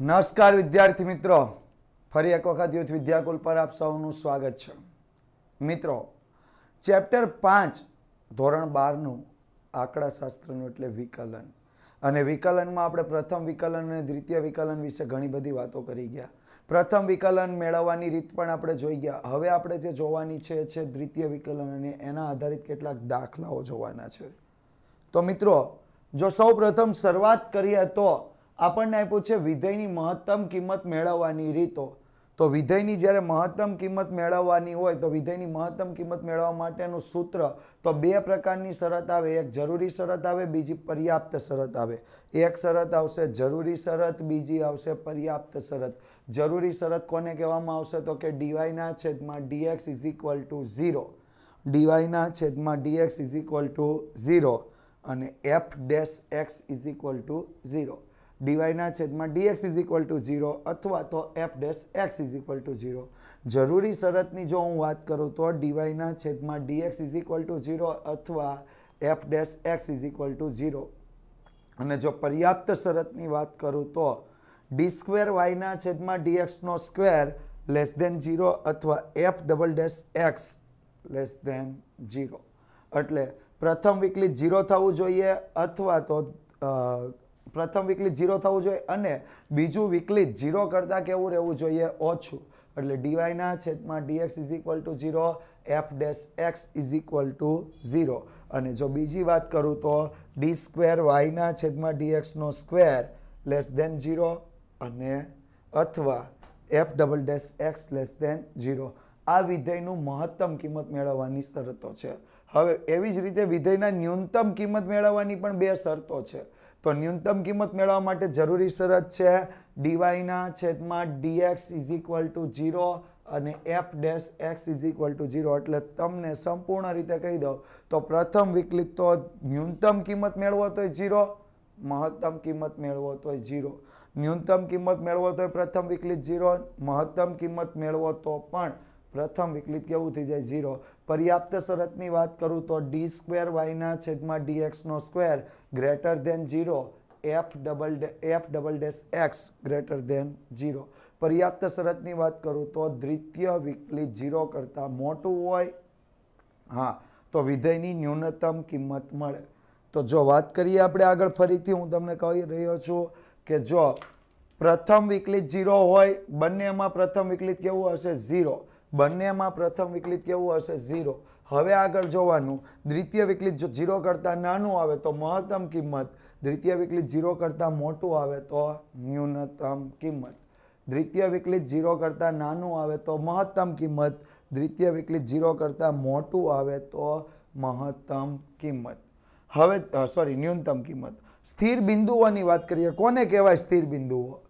નમસ્કાર વિદ્યાર્થી મિત્રો ફરી એક વખત યુથ વિદ્યાકુલ પર આપ સૌનું સ્વાગત છે મિત્રો ચેપ્ટર પાંચ ધોરણ બારનું આંકડાશાસ્ત્રનું એટલે વિકલન અને વિકલનમાં આપણે પ્રથમ વિકલન અને દ્વિતીય વિકલન વિશે ઘણી બધી વાતો કરી ગયા પ્રથમ વિકલન મેળવવાની રીત પણ આપણે જોઈ ગયા હવે આપણે જે જોવાની છે છે દ્વિતીય વિકલન અને એના આધારિત કેટલાક દાખલાઓ જોવાના છે તો મિત્રો જો સૌ પ્રથમ શરૂઆત કરીએ તો આપણને આપ્યું છે વિધેયની મહત્તમ કિંમત મેળવવાની રીતો તો વિધેયની જ્યારે મહત્તમ કિંમત મેળવવાની હોય તો વિધેયની મહત્તમ કિંમત મેળવવા માટેનું સૂત્ર તો બે પ્રકારની શરત આવે એક જરૂરી શરત આવે બીજી પર્યાપ્ત શરત આવે એક શરત આવશે જરૂરી શરત બીજી આવશે પર્યાપ્ત શરત જરૂરી શરત કોને કહેવામાં આવશે તો કે ડીવાયના છેદમાં d x is equal to zero ડીવાયના છેદમાં d x is equal to zero અને f dash x is equal to zero ડીવાયના છેદમાં d x is equal to zero અથવા તો f dash x is equal to zero જરૂરી શરતની જો હું વાત કરું તો ડીવાયના છેદમાં d x is equal to zero અથવા f dash x is equal to zero અને જો પર્યાપ્ત શરતની વાત કરું તો ડી સ્ક્વેર વાયના છેદમાં ડીએક્સનો સ્ક્વેર લેસ દેન ઝીરો અથવા f double dash x less than zero એટલે પ્રથમ વિકલિત ઝીરો થવું જોઈએ અથવા તો પ્રથમ વિકલિત ઝીરો થવું જોઈએ અને બીજું વિકલિત ઝીરો કરતાં કેવું રહેવું જોઈએ ઓછું એટલે ડીવાયના છેદમાં d x is equal to zero f dash x is equal to zero અને જો બીજી વાત કરું તો ડી સ્ક્વેર વાયના છેદમાં ડીએક્સનો સ્ક્વેર લેસ દેન ઝીરો અને અથવા f double dash x less than zero આ વિધેયનું મહત્તમ કિંમત મેળવવાની શરતો છે હવે એવી જ રીતે વિધેયના ન્યૂનતમ કિંમત મેળવવાની પણ બે શરતો છે તો ન્યૂનતમ કિંમત મેળવવા માટે જરૂરી શરત છે ડીવાયના છેદમાં d x is equal to zero અને f dash x is equal to zero એટલે તમને સંપૂર્ણ રીતે કહી દઉં તો પ્રથમ વિકલિત તો ન્યૂનતમ કિંમત મેળવો તોય ઝીરો મહત્તમ કિંમત મેળવો તોય ઝીરો ન્યૂનતમ કિંમત મેળવો તોય પ્રથમ વિકલિત ઝીરો મહત્તમ કિંમત મેળવો તો પણ પ્રથમ વિકલિત કેવું થઈ જાય ઝીરો પર્યાપ્ત શરતની વાત કરું તો ડી સ્ક્વેર વાયના છેદમાં ડીએક્સનો એક્સનો square greater than zero f double f double dash x greater than zero પર્યાપ્ત શરતની વાત કરું તો દ્વિતીય વિકલિત ઝીરો કરતાં મોટું હોય હા તો વિધેયની ન્યૂનતમ કિંમત મળે તો જો વાત કરીએ આપણે આગળ ફરીથી હું તમને કહી રહ્યો છું કે જો પ્રથમ વિકલિત ઝીરો હોય બંનેમાં પ્રથમ વિકલિત કેવું હશે ઝીરો બંનેમાં પ્રથમ વિકલિત કેવું હશે ઝીરો હવે આગળ જોવાનું દ્વિતીય વિકલિત જો ઝીરો કરતાં નાનું આવે તો મહત્તમ કિંમત દ્વિતીય વિકલિત ઝીરો કરતાં મોટું આવે તો ન્યૂનતમ કિંમત દ્વિતીય વિકલિત ઝીરો કરતાં નાનું આવે તો મહત્તમ કિંમત દ્વિતીય વિકલિત ઝીરો કરતાં મોટું આવે તો મહત્તમ કિંમત હવે સોરી ન્યૂનતમ કિંમત સ્થિર બિંદુઓની વાત કરીએ કોને કહેવાય સ્થિર બિંદુઓ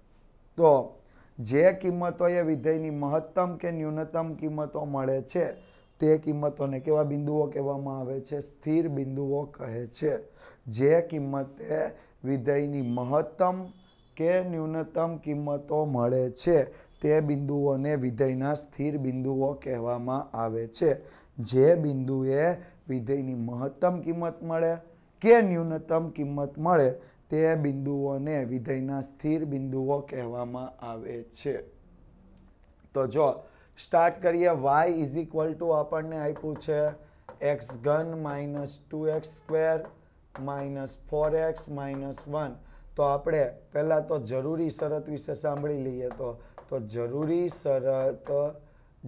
તો જે કિંમતોએ વિધેયની મહત્તમ કે ન્યૂનતમ કિંમતો મળે છે તે કિંમતોને કેવા બિંદુઓ કહેવામાં આવે છે સ્થિર બિંદુઓ કહે છે જે કિંમતે વિધેયની મહત્તમ કે ન્યૂનતમ કિંમતો મળે છે તે બિંદુઓને વિધેયના સ્થિર બિંદુઓ કહેવામાં આવે છે જે બિંદુએ વિધેયની મહત્તમ કિંમત મળે કે ન્યૂનતમ કિંમત મળે તે બિંદુઓને વિધેયના સ્થિર બિંદુઓ કહેવામાં આવે છે તો જો સ્ટાર્ટ કરીએ વાય ઇઝ ઇક્વલ ટુ આપણને આપ્યું છે એક્સ ઘન minus two x square minus four x minus one તો આપણે પહેલાં તો જરૂરી શરત વિશે સાંભળી લઈએ તો તો જરૂરી શરત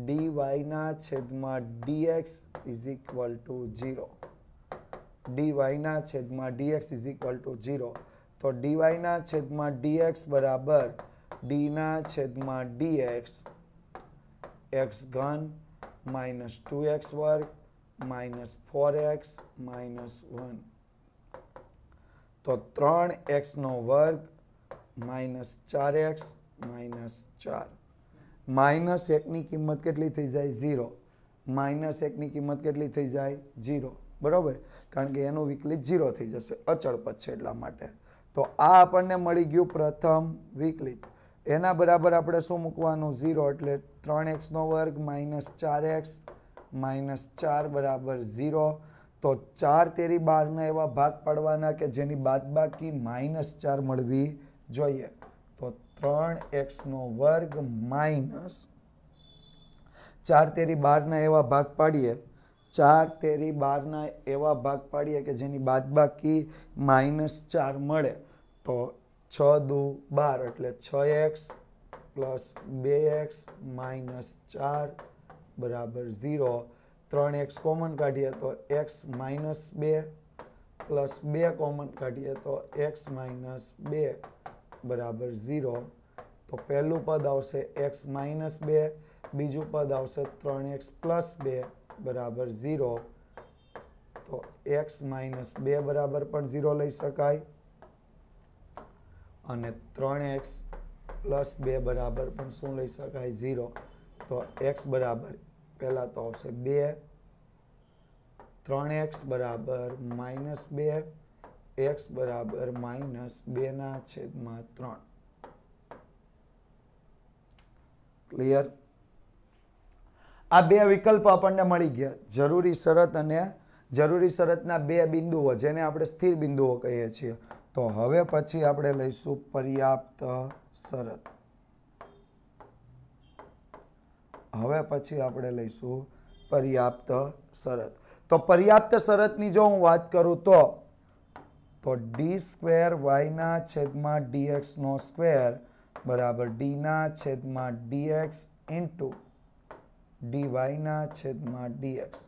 ડી વાયના છેદમાં d x is equal to zero d વાયના છેદમાં d x is equal to zero તો ડીવાયના છેદમાં ડીએક્સ બરાબર ડીના છેદમાં ડીએક્સ એક્સ ઘન માઇનસ ટુ એક્સ વર્ગ minus four x minus one તો ત્રણ એક્સનો વર્ગ માઇનસ ચાર એક્સ માઇનસ ચાર માઇનસ એકની કિંમત કેટલી થઈ જાય ઝીરો માઇનસ એકની કિંમત કેટલી થઈ જાય ઝીરો બરાબર કારણ કે એનું વિકલિત ઝીરો થઈ જશે અચળપત છે એટલા માટે તો આ આપણને મળી ગયું પ્રથમ વિકલિત એના બરાબર આપણે શું મૂકવાનું ઝીરો એટલે ત્રણ એક્સનો વર્ગ માઇનસ ચાર એક્સ માઇનસ ચાર બરાબર ઝીરો તો ચાર તેરી બારના એવા ભાગ પાડવાના કે જેની બાદ બાકી માઇનસ ચાર મળવી જોઈએ તો ત્રણ એક્સનો વર્ગ માઇનસ ચાર તેરી બારના એવા ભાગ પાડીએ ચાર તેરી બારના એવા ભાગ પાડીએ કે જેની બાદ બાકી માઇનસ ચાર મળે તો છ દુ બાર એટલે છ એક્સ પ્લસ બે એક્સ માઇનસ ચાર બરાબર ઝીરો ત્રણ એક્સ કોમન કાઢીએ તો એક્સ માઇનસ બે પ્લસ બે કોમન કાઢીએ તો એક્સ માઇનસ બે બરાબર ઝીરો તો પહેલું પદ આવશે એક્સ માઇનસ બે બીજું પદ આવશે ત્રણ એક્સ પ્લસ બે બરાબર ઝીરો તો એક્સ માઇનસ બે બરાબર પણ ઝીરો લઈ શકાય અને ત્રણ એક્સ પ્લસ બે બરાબર પણ શું લઈ શકાય ઝીરો તો એક્સ બરાબર પહેલાં તો આવશે બે ત્રણ એક્સ બરાબર માઇનસ બે એક્સ બરાબર માઇનસ બેના છેદમાં ત્રણ ક્લિયર આ બે વિકલ્પ આપણને મળી ગયા જરૂરી શરત અને જરૂરી શરતના બે બિંદુઓ જેને આપણે સ્થિર બિંદુઓ કહીએ છીએ તો હવે પછી આપણે લઈશું પર્યાપ્ત શરત હવે પછી આપણે લઈશું પર્યાપ્ત શરત તો પર્યાપ્ત શરતની જો હું વાત કરું તો તો ડી સ્ક્વેર વાયના છેદમાં ડીએક્સનો સ્ક્વેર બરાબર ડીના છેદમાં ડીએક્સ ઇન્ટુ ડીવાયના છેદમાં ડીએક્સ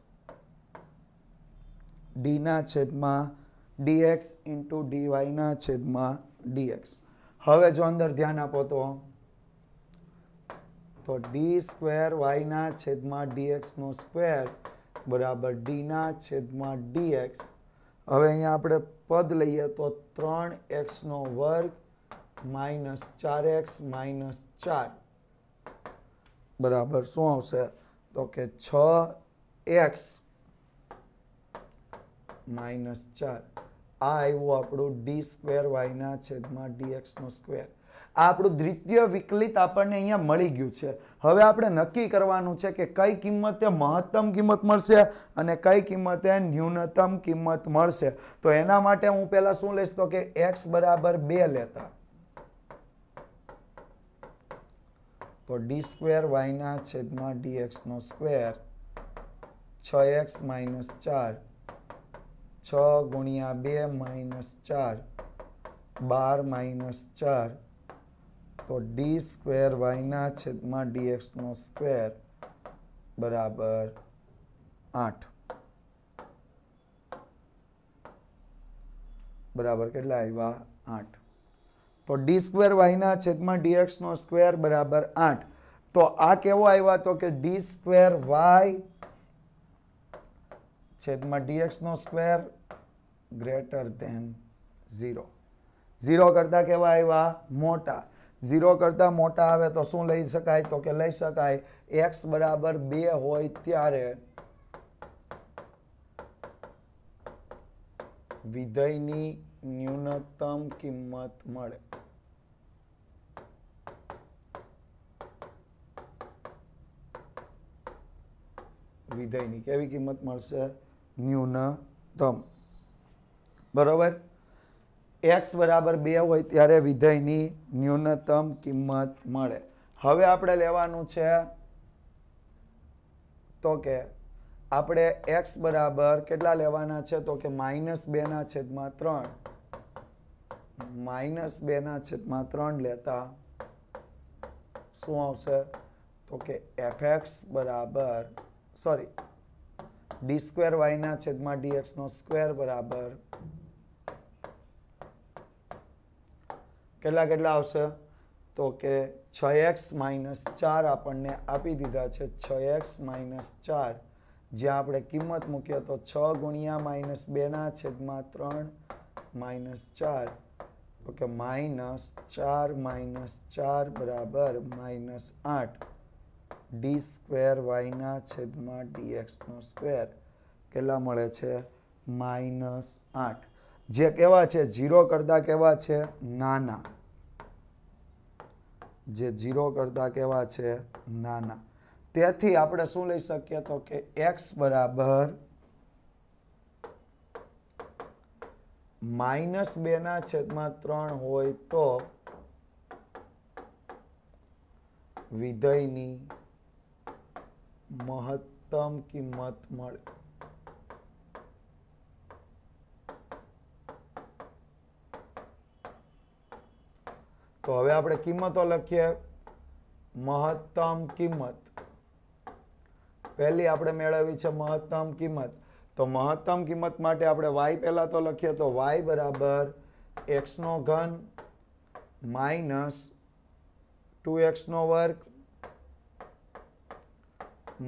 ડીના છેદમાં ડીએક્સ ઇન્ટુ ડીવાયના છેદમાં ડીએક્સ હવે જો અંદર ધ્યાન આપો તો તો ડી સ્ક્વેર વાયના છેદમાં ડીએક્સનો સ્ક્વેર બરાબર ડીના છેદમાં ડીએક્સ હવે અહીંયા આપણે પદ લઈએ તો ત્રણ એક્સનો વર્ગ માઇનસ ચાર એક્સ માઇનસ ચાર બરાબર શું આવશે તો કે છ એક્સ માઇનસ ચાર આ આવ્યું આપણું ડી સ્ક્વેર વાયના છેદમાં ડીએક્સનો સ્ક્વેર આ આપણું દ્વિતીય વિકલિત આપણને અહીંયા મળી ગયું છે હવે આપણે નક્કી કરવાનું છે કે કઈ કિંમતે મહત્તમ કિંમત મળશે અને કઈ કિંમતે ન્યૂનતમ કિંમત મળશે તો એના માટે હું પહેલાં શું લઈશ તો કે એક્સ બરાબર બે લેતા તો ડી સ્ક્વેર વાયના છેદમાં ડી એક્સનો સ્ક્વેર છ એક્સ માઇનસ ચાર છ ગુણ્યા બે માઇનસ ચાર બાર માઇનસ ચાર તો ડી સ્ક્વેર વાયના છેદમાં ડી એક્સનો સ્ક્વેર બરાબર આઠ બરાબર કેટલા આવ્યા આઠ તો ડી સ્ક્વેર વાયના છેદમાં ડીએક્સનો સ્ક્વેર બરાબર આઠ તો આ કેવો આવ્યા તો કે ડી સ્ક્વેર વાય છેદમાં ડીએક્સનો square greater than zero zero કરતાં કેવા આવ્યા મોટા ઝીરો કરતાં મોટા આવે તો શું લઈ શકાય તો કે લઈ શકાય એક્સ બરાબર બે હોય ત્યારે વિધયની ન્યૂનતમ કિંમત મળે વિધેયની કેવી કિંમત મળશે ન્યૂનતમ બરાબર એક્સ બરાબર બે હોય ત્યારે વિધેયની ન્યૂનતમ કિંમત મળે હવે આપણે લેવાનું છે તો કે આપણે એક્સ બરાબર કેટલા લેવાના છે તો કે માઇનસ બેના છેદમાં ત્રણ માઇનસ બેના છેદમાં ત્રણ લેતા શું આવશે તો કે એફ એક્સ બરાબર સોરી ડી સ્ક્વેર વાયના છેદમાં ડી એક્સનો સ્ક્વેર બરાબર કેટલા કેટલા આવશે તો કે છ એક્સ માઇનસ ચાર આપણને આપી દીધા છે છ એક્સ માઇનસ ચાર જ્યાં આપણે કિંમત મૂકીએ તો છ ગુણ્યા માઇનસ બેના છેદમાં ત્રણ માઇનસ ચાર તો માઇનસ ચાર માઇનસ ચાર બરાબર માઇનસ આઠ ડી સ્ક્વેર વાયના છેદમાં ડીએક્સનો સ્ક્વેર કેટલા મળે છે માઇનસ આઠ જે કેવા છે ઝીરો કરતા કેવા છે નાના જે ઝીરો કરતા કેવા છે નાના તેથી આપણે શું લઈ શકીએ તો કે એક્સ બરાબર માઇનસ બેના છેદમાં ત્રણ હોય તો વિધયની મહત્તમ કિંમત મળે તો હવે આપણે કિંમતો લખીએ મહત્તમ કિંમત પહેલી આપણે મેળવી છે મહત્તમ કિંમત તો મહત્તમ કિંમત માટે આપણે વાય પહેલાં તો લખીએ તો વાય બરાબર એક્સનો ઘન માઇનસ ટુ એક્સનો વર્ગ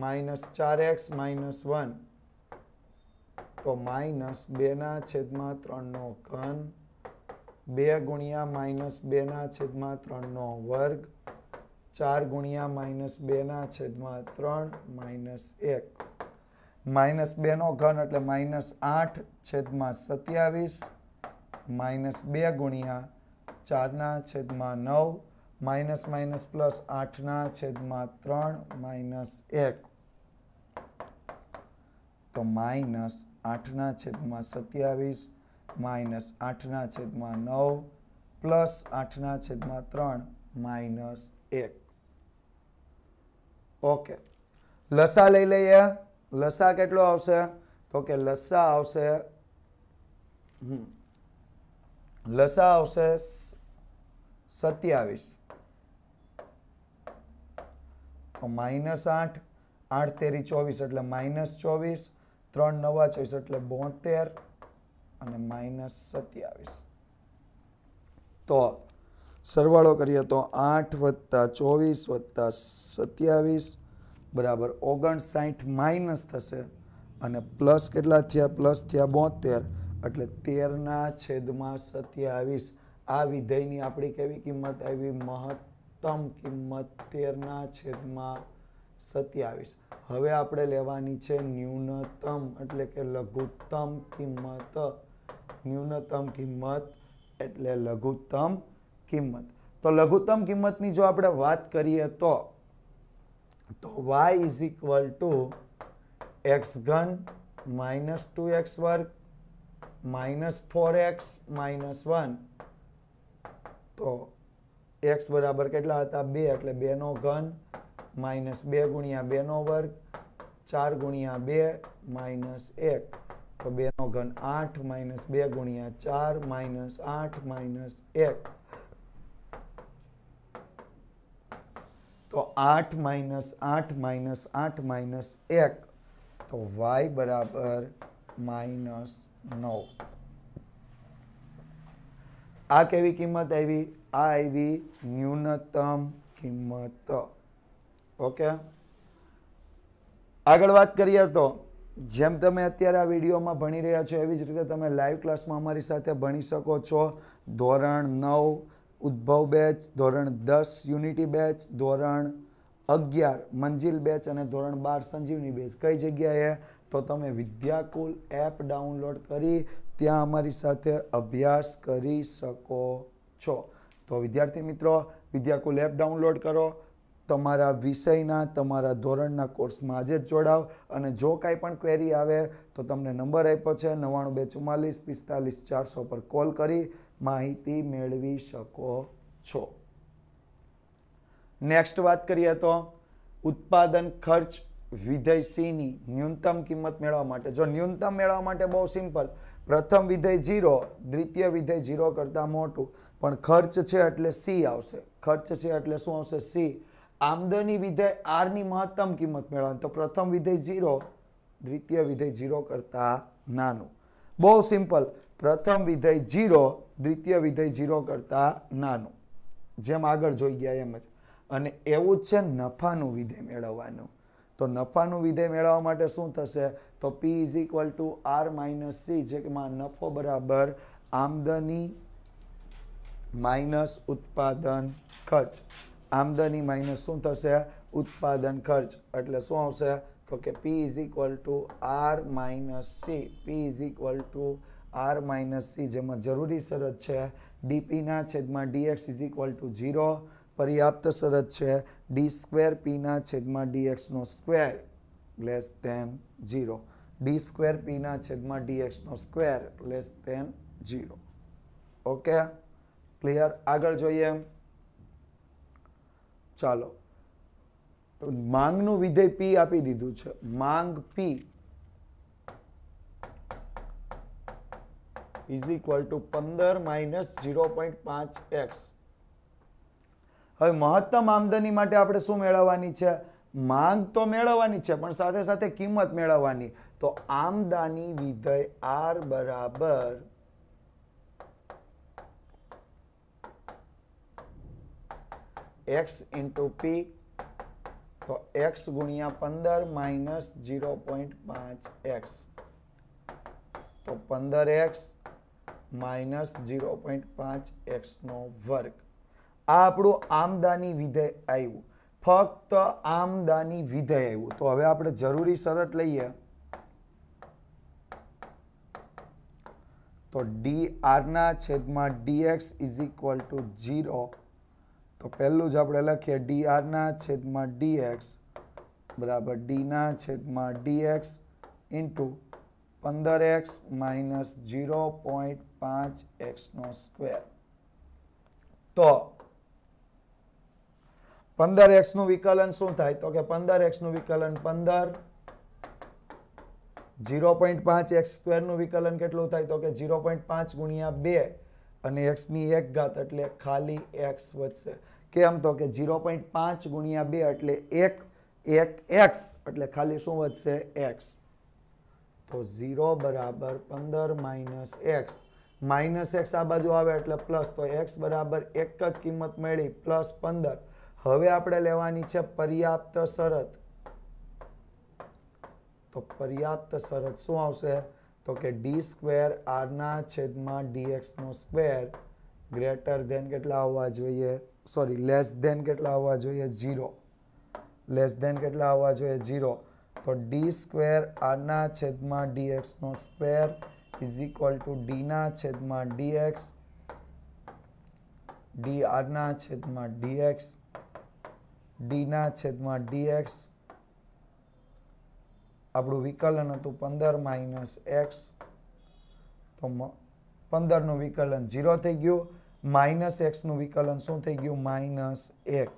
માઇનસ ચાર એક્સ માઇનસ વન તો માઇનસ બેના છેદમાં ત્રણનો ઘન બે ગુણ્યા માઇનસ બેના છેદમાં ત્રણનો વર્ગ ચાર ગુણ્યા માઇનસ બેના છેદમાં ત્રણ માઇનસ એક માઇનસ બે નો ઘન એટલે માઇનસ આઠ છેદમાં સત્યાવીસ માઇનસ બે ગુણ્યા ચારના છેદમાં નવ માઇનસ માઇનસ પ્લસ આઠના છેદમાં ત્રણ માઇનસ એક તો માઇનસ આઠના છેદમાં સત્યાવીસ માઇનસ આઠના છેદમાં નવ પ્લસ આઠના છેદમાં ત્રણ માઇનસ એક ઓકે લસા લઈ લઈએ લસા કેટલો આવશે તો કે લસા આવશે લસા આવશે સત્યાવીસ માઇનસ આઠ આઠ તેરી ચોવીસ એટલે માઇનસ ચોવીસ ત્રણ નવા ચોવીસ એટલે બોતેર અને માઇનસ સત્યાવીસ તો સરવાળો કરીએ તો આઠ વત્તા ચોવીસ વત્તા સત્યાવીસ બરાબર ઓગણસાઠ માઇનસ થશે અને પ્લસ કેટલા થયા પ્લસ થયા બોતેર એટલે તેરના છેદમાં સત્યાવીસ આ વિધેયની આપણી કેવી કિંમત આવી મહત્તમ કિંમત તેરના છેદમાં સત્યાવીસ હવે આપણે લેવાની છે ન્યૂનતમ એટલે કે લઘુત્તમ કિંમત ન્યૂનતમ કિંમત એટલે લઘુત્તમ કિંમત તો લઘુત્તમ કિંમતની જો આપણે વાત કરીએ તો તો y is equal to x ઘન માઇનસ ટુ એક્સ વર્ગ minus four x minus one તો એક્સ બરાબર કેટલા હતા બે એટલે બેનો ઘન માઇનસ બે ગુણ્યા બેનો વર્ગ ચાર ગુણ્યા બે માઇનસ એક તો બેનો ઘન આઠ માઇનસ બે ગુણ્યા ચાર માઇનસ આઠ માઇનસ એક તો આઠ માઇનસ આઠ માઇનસ આઠ માઇનસ એક તો વાય બરાબર માઇનસ નવ આ કેવી કિંમત આવી આ આવી ન્યૂનતમ કિંમત ઓકે આગળ વાત કરીએ તો જેમ તમે અત્યારે આ વિડીયોમાં ભણી રહ્યા છો એવી જ રીતે તમે લાઈવ ક્લાસમાં અમારી સાથે ભણી શકો છો ધોરણ નવ ઉદ્ભવ બેચ ધોરણ દસ યુનિટી બેચ ધોરણ અગિયાર મંજિલ બેચ અને ધોરણ બાર સંજીવની બેચ કઈ જગ્યાએ તો તમે વિદ્યાકુલ એપ ડાઉનલોડ કરી ત્યાં અમારી સાથે અભ્યાસ કરી શકો છો તો વિદ્યાર્થી મિત્રો વિદ્યાકુલ એપ ડાઉનલોડ કરો તમારા વિષયના તમારા ધોરણના કોર્સમાં આજે જ જોડાવ અને જો કાંઈ પણ ક્વેરી આવે તો તમને નંબર આપ્યો છે નવ્વાણું બે ચુમ્માલીસ પિસ્તાલીસ ચારસો પર કોલ કરી માહિતી મેળવી શકો છો નેક્સ્ટ વાત કરીએ તો ઉત્પાદન ખર્ચ વિધેય સીની ન્યૂનતમ કિંમત મેળવવા માટે જો ન્યૂનતમ મેળવવા માટે બહુ સિમ્પલ પ્રથમ વિધેય ઝીરો દ્વિતીય વિધેય ઝીરો કરતાં મોટું પણ ખર્ચ છે એટલે સી આવશે ખર્ચ છે એટલે શું આવશે સી આમદની વિધેય આરની મહત્તમ કિંમત મેળવવાની તો પ્રથમ વિધેય ઝીરો દ્વિતીય વિધેય ઝીરો કરતાં નાનું બહુ સિમ્પલ પ્રથમ વિધેય ઝીરો દ્વિતીય વિધેય ઝીરો કરતાં નાનું જેમ આગળ જોઈ ગયા એમ જ અને એવું જ છે નફાનું વિધેય મેળવવાનું તો નફાનું વિધેય મેળવવા માટે શું થશે તો p is equal to r minus c જેમાં નફો બરાબર આમદની માઇનસ ઉત્પાદન ખર્ચ આમદની માઇનસ શું થશે ઉત્પાદન ખર્ચ એટલે શું આવશે તો કે p is equal to r minus c p is equal to r minus c જેમાં જરૂરી શરત છે ડીપીના છેદમાં d x is equal to zero પર્યાપ્ત શરત છે ડી સ્ક્વેર પીના છેદમાં ડીએક્સનો square less than zero d square પીના છેદમાં ડીએક્સનો square less than zero okay clear આગળ જોઈએ એમ ચાલો માંગનું વિધેય પી આપી દીધું છે માંગ પી ઇઝ ઇક્વલ ટુ પંદર માઇનસ ઝીરો પોઈન્ટ પાંચ એક્સ હવે મહત્તમ આમદની માટે આપણે શું મેળવવાની છે માંગ તો મેળવવાની છે પણ સાથે સાથે કિંમત મેળવવાની તો આમદાની વિધેય આર બરાબર એક્સ ઇન્ટુ પી તો એક્સ ગુણ્યા પંદર માઇનસ ઝીરો પોઈન્ટ પાંચ એક્સ તો પંદર એક્સ માઇનસ ઝીરો પોઈન્ટ પાંચ એક્સનો વર્ગ આ આપણું આમદાની વિધેય આવ્યું ફક્ત આમદાની વિધેય આવ્યું તો હવે આપણે જરૂરી શરત લઈએ તો ડી આરના છેદમાં d x is equal to zero તો પહેલું જ આપણે લખીએ ડી આરના છેદમાં ડી એક્સ બરાબર ડીના છેદમાં ડી એક્સ ઇન્ટુ પંદર એક્સ માઇનસ ઝીરો પોઈન્ટ પાંચ એક્સનો સ્ક્વેર તો પંદર એક્સનું વિકલન શું થાય તો કે પંદર એક્સનું વિકલન પંદર ઝીરો પોઈન્ટ પાંચ એક્સ સ્ક્વેરનું વિકલન કેટલું થાય તો કે ઝીરો પોઈન્ટ પાંચ ગુણ્યા બે અને એક્સની એક ઘાત એટલે ખાલી એક્સ વધશે કેમ તો કે ઝીરો પોઈન્ટ પાંચ ગુણ્યા બે એટલે એક એક એક્સ એટલે ખાલી શું વધશે એક્સ તો ઝીરો બરાબર પંદર માઇનસ એક્સ માઇનસ એક્સ આ બાજુ આવે એટલે પ્લસ તો એક્સ બરાબર એક જ કિંમત મળી પ્લસ પંદર હવે આપણે લેવાની છે પર્યાપ્ત શરત તો પર્યાપ્ત શરત શું આવશે તો કે ડી સ્ક્વેર આરના છેદમાં ડીએક્સનો સ્ક્વેર ગ્રેટર ધેન કેટલા આવવા જોઈએ સોરી લેસ ધેન કેટલા આવવા જોઈએ ઝીરો લેસ ધેન કેટલા આવવા જોઈએ ઝીરો તો ડી સ્ક્વેર આરના છેદમાં ડીએક્સનો સ્ક્વેર ઇઝ ઇક્વલ ટુ ડીના છેદમાં ડીએક્સ ડી આરના છેદમાં ડીએક્સ ડીના છેદમાં ડીએક્સ આપણું વિકલન હતું પંદર માઇનસ એક્સ તો પંદરનું વિકલન ઝીરો થઈ ગયું માઇનસ એક્સનું વિકલન શું થઈ ગયું માઇનસ એક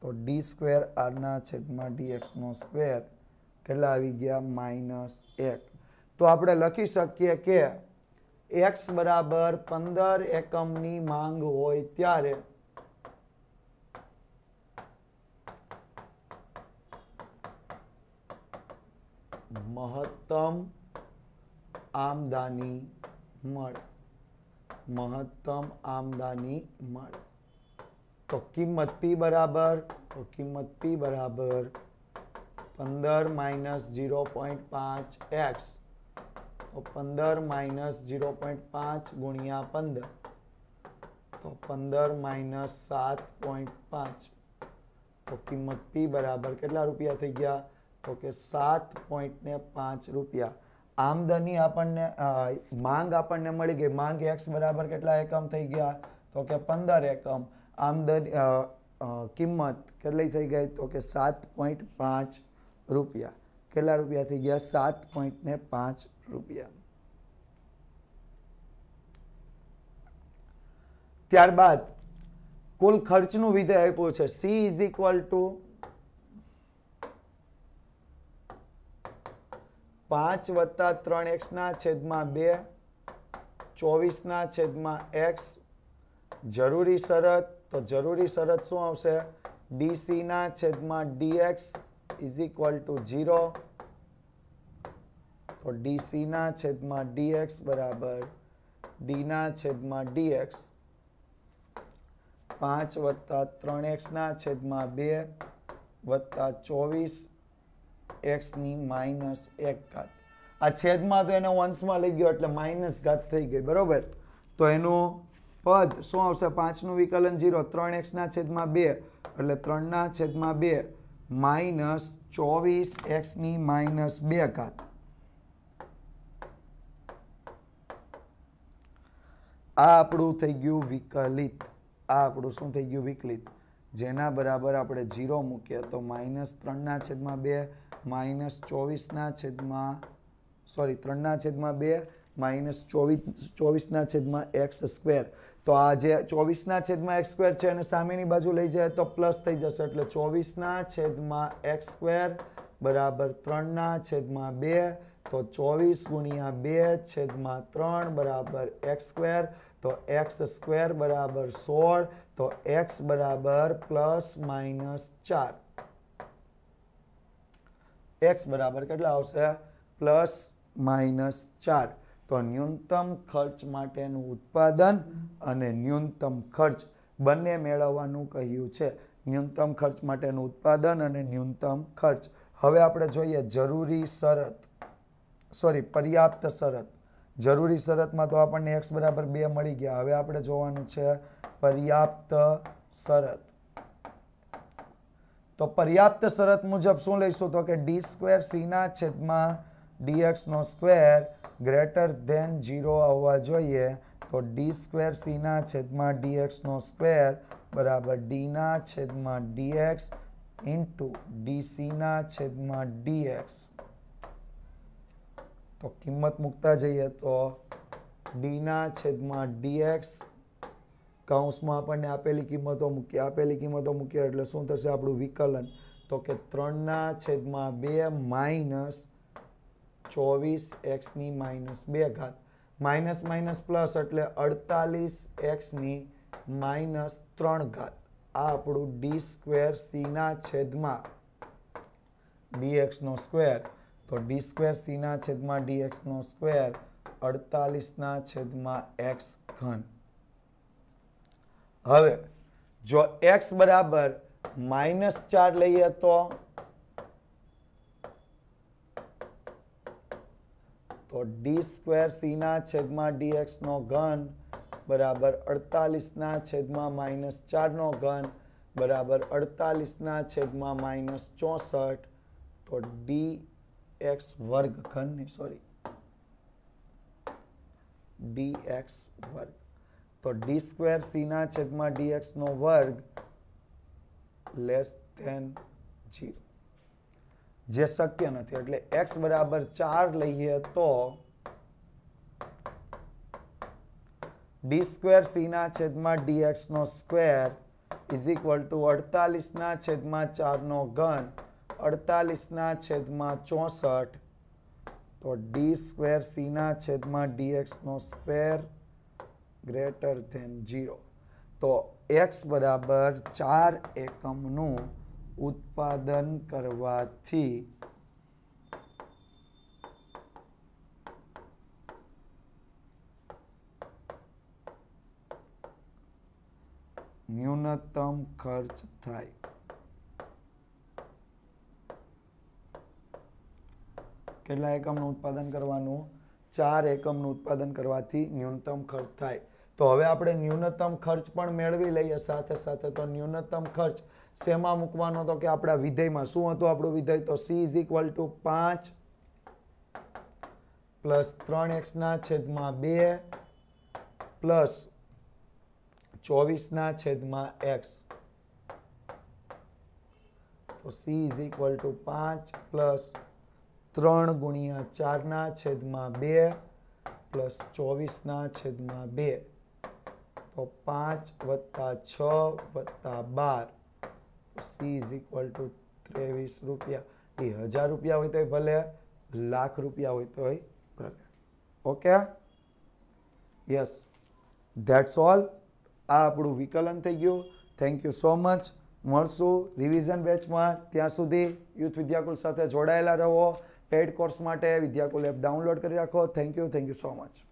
તો ડી સ્ક્વેર આરના છેદમાં ડી ડીએક્સનો સ્ક્વેર કેટલા આવી ગયા માઇનસ એક તો આપણે લખી શકીએ કે એક્સ બરાબર પંદર એકમની માંગ હોય ત્યારે महत्तम आमदनी महत्तम आमदनी तो किमत पी बराबर तो किमत पी बराबर पंदर माइनस जीरो पॉइंट पांच एक्स तो पंदर माइनस जीरो पॉइंट पांच गुणिया पंदर तो पंदर माइनस सात पॉइंट पांच तो किमत पी बराबर के रुपया थी गया તો કે સાત પોઈન્ટ ને પાંચ રૂપિયા આમદની આપણને માંગ આપણને મળી ગઈ માંગ એક્સ બરાબર કેટલા એકમ થઈ ગયા તો કે પંદર એકમ આમદની કિંમત કેટલી થઈ ગઈ તો કે સાત પોઈન્ટ પાંચ રૂપિયા કેટલા રૂપિયા થઈ ગયા સાત પોઈન્ટ ને પાંચ રૂપિયા ત્યારબાદ કુલ ખર્ચનું વિધેય આપ્યું છે સી ઇઝ ઇક્વલ ટુ પાંચ વત્તા ત્રણ એક્સના છેદમાં બે ચોવીસના છેદમાં એક્સ જરૂરી શરત તો જરૂરી શરત શું આવશે ડીસીના છેદમાં d x is equal to zero તો ડીસીના છેદમાં ડીએક્સ બરાબર ડીના છેદમાં ડીએક્સ પાંચ વત્તા ત્રણ એક્સના છેદમાં બે વત્તા ચોવીસ એક્સની માઇનસ એક ઘાત આ છેદમાં તો એને વંશમાં લઈ ગયો એટલે માઇનસ ઘાત થઈ ગઈ બરાબર તો એનું પદ શું આવશે પાંચનું વિકલન જીરો ત્રણ એક્સના છેદમાં બે એટલે ત્રણના છેદમાં બે માઇનસ ચોવીસ એક્સની માઇનસ બે ઘાત આ આપણું થઈ ગયું વિકલિત આ આપણું શું થઈ ગયું વિકલિત જેના બરાબર આપણે જીરો મૂકીએ તો માઇનસ ત્રણના છેદમાં બે માઇનસ ચોવીસના છેદમાં સોરી ત્રણના છેદમાં બે માઇનસ ચોવીસ ચોવીસના છેદમાં એક્સ સ્ક્વેર તો આ જે ચોવીસના છેદમાં એક્સ સ્ક્વેર છે અને સામેની બાજુ લઈ જાય તો પ્લસ થઈ જશે એટલે ચોવીસના છેદમાં એક્સ સ્ક્વેર બરાબર ત્રણના છેદમાં બે તો ચોવીસ ગુણ્યા બે છેદમાં ત્રણ બરાબર એક્સ સ્ક્વેર તો એક્સ સ્ક્વેર બરાબર સોળ તો એક્સ બરાબર પ્લસ માઇનસ ચાર એક્સ બરાબર કેટલા આવશે પ્લસ માઇનસ ચાર તો ન્યૂનતમ ખર્ચ માટેનું ઉત્પાદન અને ન્યૂનતમ ખર્ચ બંને મેળવવાનું કહ્યું છે ન્યૂનતમ ખર્ચ માટેનું ઉત્પાદન અને ન્યૂનતમ ખર્ચ હવે આપણે જોઈએ જરૂરી શરત સોરી પર્યાપ્ત શરત જરૂરી શરતમાં તો આપણને એક્સ બરાબર બે મળી ગયા હવે આપણે જોવાનું છે પર્યાપ્ત શરત તો પર્યાપ્ત શરત મુજબ શું લઈશું તો કે ડી સ્ક્વેર સીના છેદમાં ડીએક્સનો સ્ક્વેર ગ્રેટર ધેન ઝીરો આવવા જોઈએ તો ડી સ્ક્વેર સીના છેદમાં ડીએક્સનો સ્ક્વેર બરાબર ડીના છેદમાં ડીએક્સ ઇન્ટુ ડીસીના છેદમાં ડીએક્સ તો કિંમત મૂકતા જઈએ તો ડીના છેદમાં ડીએક્સ કાઉન્સમાં આપણને આપેલી કિંમતો મૂકીએ આપેલી કિંમતો મૂકીએ એટલે શું થશે આપણું વિકલન તો કે ત્રણના છેદમાં બે માઇનસ ચોવીસ એક્સની માઇનસ બે ઘાત માઇનસ માઇનસ પ્લસ એટલે અડતાલીસ એક્સની માઇનસ ત્રણ ઘાત આ આપણું ડી સ્ક્વેર સીના છેદમાં ડીએક્સનો સ્ક્વેર તો ડી સ્ક્વેર સીના છેદમાં ડીએક્સનો સ્ક્વેર અડતાલીસના છેદમાં એક્સ ઘન હવે જો એક્સ બરાબર માઇનસ ચાર લઈએ તો તો ડી સ્ક્વેર સીના છેદમાં ડીએક્સનો ઘન બરાબર અડતાલીસના છેદમાં માઇનસ ચારનો ઘન બરાબર અડતાલીસના છેદમાં માઇનસ ચોસઠ તો ડી એક્સ વર્ગ ઘન સોરી ડી એક્સ વર્ગ તો ડી સ્ક્વેર સીના છેદમાં ડીએક્સનો વર્ગ લેસ ધેન જીરો જે શક્ય નથી એટલે એક્સ બરાબર ચાર લઈએ તો ડી સ્ક્વેર સીના છેદમાં ડીએક્સનો સ્ક્વેર ઇઝ ઇક્વલ ટુ અડતાલીસના છેદમાં ચારનો ઘન અડતાલીસના છેદમાં ચોસઠ તો ડી સ્ક્વેર સીના છેદમાં ડીએક્સનો સ્ક્વેર ગ્રેટર ધેન ઝીરો તો એક્સ બરાબર ચાર એકમનું ઉત્પાદન કરવાથી ન્યૂનતમ ખર્ચ થાય કેટલા એકમનું ઉત્પાદન કરવાનું ચાર એકમનું ઉત્પાદન કરવાથી ન્યૂનતમ ખર્ચ થાય તો હવે આપણે ન્યૂનતમ ખર્ચ પણ મેળવી લઈએ સાથે સાથે તો ન્યૂનતમ ખર્ચ શેમાં મૂકવાનો તો કે આપણા વિધેયમાં શું હતું આપણું વિધેય તો સી ઇઝ ઇક્વલ ટુ પાંચ પ્લસ ત્રણ એક્સના છેદમાં બે પ્લસ ચોવીસના છેદમાં એક્સ તો સી ઇઝ ઇક્વલ ટુ પાંચ પ્લસ ત્રણ ગુણ્યા ચારના છેદમાં બે પ્લસ ચોવીસના છેદમાં બે તો પાંચ વત્તા છ વત્તા બાર સી ઇઝ ઇક્વલ ટુ ત્રેવીસ રૂપિયા એ હજાર રૂપિયા હોય તોય ભલે લાખ રૂપિયા હોય તોય ભલે ઓકે યસ ધેટ્સ ઓલ આ આપણું વિકલન થઈ ગયું થેન્ક યુ સો મચ મળશું રિવિઝન બેચમાં ત્યાં સુધી યુથ વિદ્યાકુલ સાથે જોડાયેલા રહો પેડ કોર્સ માટે વિદ્યાકુલ એપ ડાઉનલોડ કરી રાખો thank you thank you so much